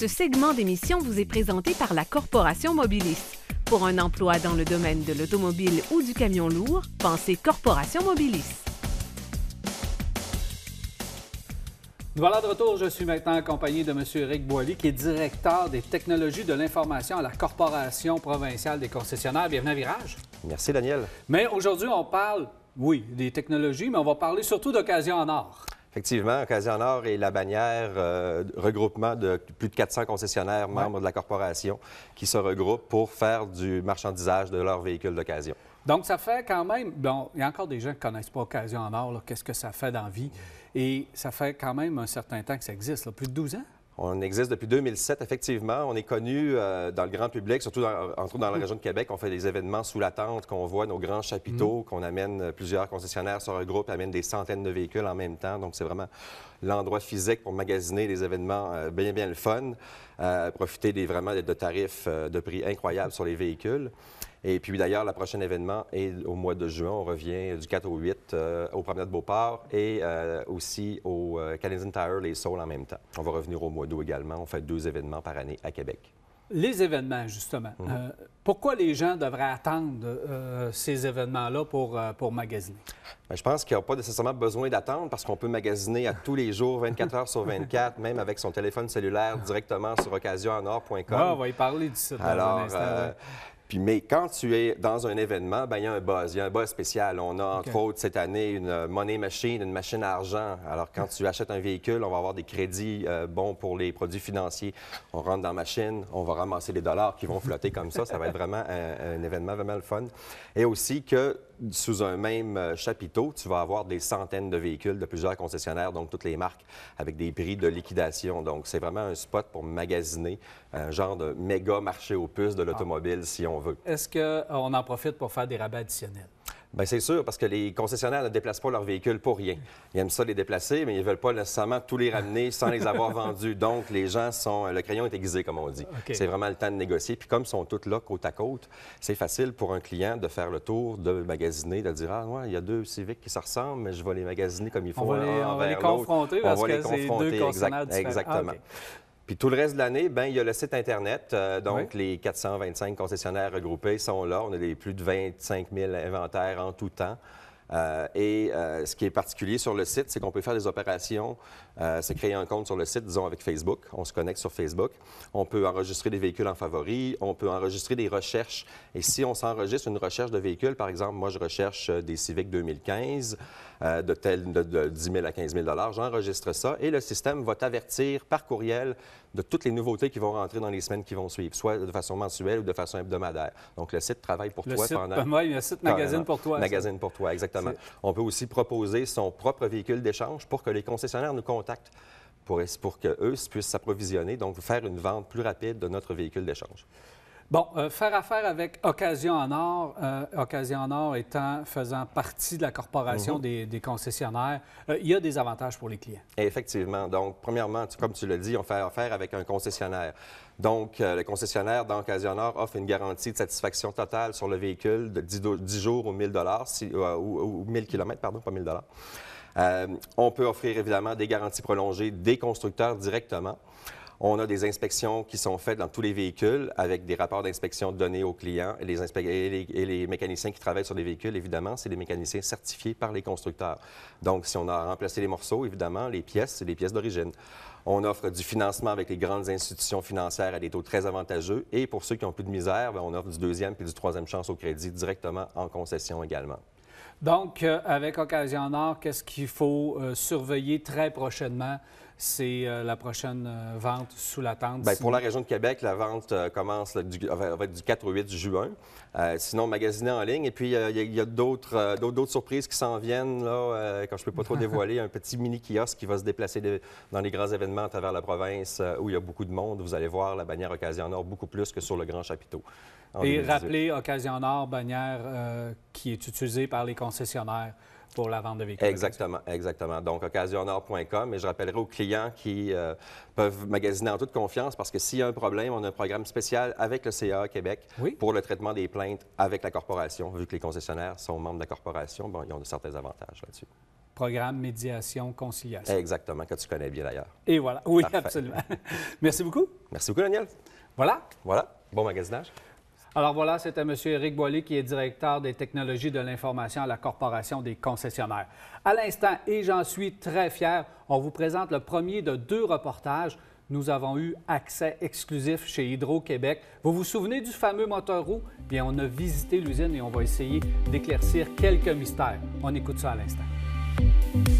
Ce segment d'émission vous est présenté par la Corporation Mobilis. Pour un emploi dans le domaine de l'automobile ou du camion lourd, pensez Corporation Mobilis. voilà de retour. Je suis maintenant accompagné de M. Eric Boily, qui est directeur des technologies de l'information à la Corporation provinciale des concessionnaires. Bienvenue à Virage. Merci, Daniel. Mais aujourd'hui, on parle, oui, des technologies, mais on va parler surtout d'occasion en or. Effectivement, Occasion or et La Bannière, euh, regroupement de plus de 400 concessionnaires membres de la corporation qui se regroupent pour faire du marchandisage de leurs véhicules d'occasion. Donc, ça fait quand même. Bon, il y a encore des gens qui ne connaissent pas Occasion en or, qu'est-ce que ça fait dans la vie. Et ça fait quand même un certain temps que ça existe, plus de 12 ans. On existe depuis 2007, effectivement. On est connu euh, dans le grand public, surtout dans, dans la région de Québec. On fait des événements sous la tente, qu'on voit nos grands chapiteaux, mm. qu'on amène euh, plusieurs concessionnaires sur un groupe, amène des centaines de véhicules en même temps. Donc, c'est vraiment l'endroit physique pour magasiner des événements euh, bien, bien le fun, profiter vraiment de tarifs de prix incroyables sur les véhicules. Et puis d'ailleurs, le prochain événement est au mois de juin. On revient du 4 au 8 euh, au promenade de Beauport et euh, aussi au euh, Canadian Tire, les sols en même temps. On va revenir au mois d'août également. On fait deux événements par année à Québec. Les événements, justement. Mhm. Euh, pourquoi les gens devraient attendre ces événements-là pour, pour magasiner? Ben, je pense qu'il n'y a pas nécessairement besoin d'attendre parce qu'on peut magasiner à tous les jours, 24 heures sur 24, même avec son téléphone cellulaire directement sur occasionenor.com. Ah, on va y parler d'ici. un instant. Puis, mais quand tu es dans un événement, bien, il y a un buzz, il y a un buzz spécial. On a, entre autres, cette année, une euh, money machine, une machine à argent. Alors, quand tu achètes un véhicule, on va avoir des crédits euh, bons pour les produits financiers. On rentre dans la machine, on va ramasser les dollars qui vont flotter comme ça. Ça va être vraiment un, un événement vraiment le fun. Et aussi que sous un même euh, chapiteau, tu vas avoir des centaines de véhicules de plusieurs concessionnaires, donc toutes les marques, avec des prix de liquidation. Donc, c'est vraiment un spot pour magasiner, un genre de méga marché aux puces de ah. l'automobile, si on veut. Est-ce qu'on euh, en profite pour faire des rabais additionnels? Bien, c'est sûr, parce que les concessionnaires ne déplacent pas leurs véhicules pour rien. Ils aiment ça les déplacer, mais ils ne veulent pas nécessairement tous les ramener sans les avoir vendus. Donc, les gens sont. Euh, le crayon est aiguisé, comme on dit. C'est vraiment le temps de négocier. Puis, comme ils sont toutes là, côte à côte, c'est facile pour un client de faire le tour, de magasiner, de dire Ah, ouais, il y a deux civiques qui se ressemblent, mais je vais les magasiner comme il faut. On va les, on va les confronter, parce que c'est exactement. Puis tout le reste de l'année, ben il y a le site Internet. Euh, donc, les 425 concessionnaires regroupés sont là. On a plus de 25 000 inventaires en tout temps. Euh, et euh, ce qui est particulier sur le site, c'est qu'on peut faire des opérations, c'est se créer un compte sur le site, disons avec Facebook, on se connecte sur Facebook, on peut enregistrer des véhicules en favoris. on peut enregistrer des recherches. Et si on s'enregistre une recherche de véhicules, par exemple, moi je recherche des Civic 2015, euh, de, de, 10 000 à 15 000 J'enregistre ça et le système va t'avertir par courriel de toutes les nouveautés qui vont rentrer dans les semaines qui vont suivre, soit de façon mensuelle ou de façon hebdomadaire. Donc, le site travaille pour le toi site, pendant... Oui, le site Magazine pour toi. Magazine pour toi, exactement. On peut aussi proposer son propre véhicule d'échange pour que les concessionnaires nous contactent pour, pour qu'eux puissent s'approvisionner, donc faire une vente plus rapide de notre véhicule d'échange. Bon, euh, faire affaire avec Occasion en or, euh, Occasion en or étant, faisant partie de la corporation mhm. des, concessionnaires, euh, il y a des avantages pour les clients. Effectivement. Donc, premièrement, comme tu l'as dit, on fait affaire avec un concessionnaire. Donc, le concessionnaire dans Occasion en offre une garantie de satisfaction totale sur le véhicule de 10, jours ou 1000 si, ou, 1000 km, pardon, pas 1000 on peut offrir évidemment des garanties prolongées des constructeurs directement. On a des inspections qui sont faites dans tous les véhicules avec des rapports d'inspection donnés aux clients. Et les, et les mécaniciens qui travaillent sur les véhicules, évidemment, c'est des mécaniciens certifiés par les constructeurs. Donc, si on a remplacé les morceaux, évidemment, les pièces, c'est les pièces d'origine. On offre du financement avec les grandes institutions financières à des taux très avantageux. Et pour ceux qui ont plus de misère, ben, on offre du deuxième puis du troisième chance au crédit directement en concession également. Donc, euh, avec Occasion Nord, qu'est-ce qu'il faut euh, surveiller très prochainement c'est euh, la prochaine euh, vente sous l'attente. Ben, pour la région de Québec, la vente euh, commence du, 4 au 8 juin. sinon, magasiner en ligne. Et puis, il y a, d'autres, d'autres, surprises qui s'en viennent, là, quand je ne peux pas trop dévoiler. Un petit mini kiosque qui va se déplacer dans les grands événements à travers la province où il y a beaucoup de monde. Vous allez voir la bannière Occasion Nord beaucoup plus que sur le Grand Chapiteau. Et rappeler Occasion Nord, bannière qui est utilisé par les concessionnaires pour la vente de véhicules. Exactement, exactement. Donc, occasionnor.com. Et je rappellerai aux clients qui euh, peuvent magasiner en toute confiance parce que s'il y a un problème, on a un programme spécial avec le CA Québec pour le traitement des plaintes avec la corporation. Vu que les concessionnaires sont membres de la corporation, bon, ils ont de certains avantages là-dessus. Programme médiation conciliation. Exactement, que tu connais bien d'ailleurs. Et voilà, oui, absolument. Merci beaucoup. Merci beaucoup, Daniel. Voilà. Voilà. Bon magasinage. Alors voilà, c'était M. Éric Boilly qui est directeur des technologies de l'information à la Corporation des concessionnaires. À l'instant, et j'en suis très fier, on vous présente le premier de deux reportages. Nous avons eu accès exclusif chez Hydro-Québec. Vous vous souvenez du fameux moteur roue? Bien, on a visité l'usine et on va essayer d'éclaircir quelques mystères. On écoute ça à l'instant.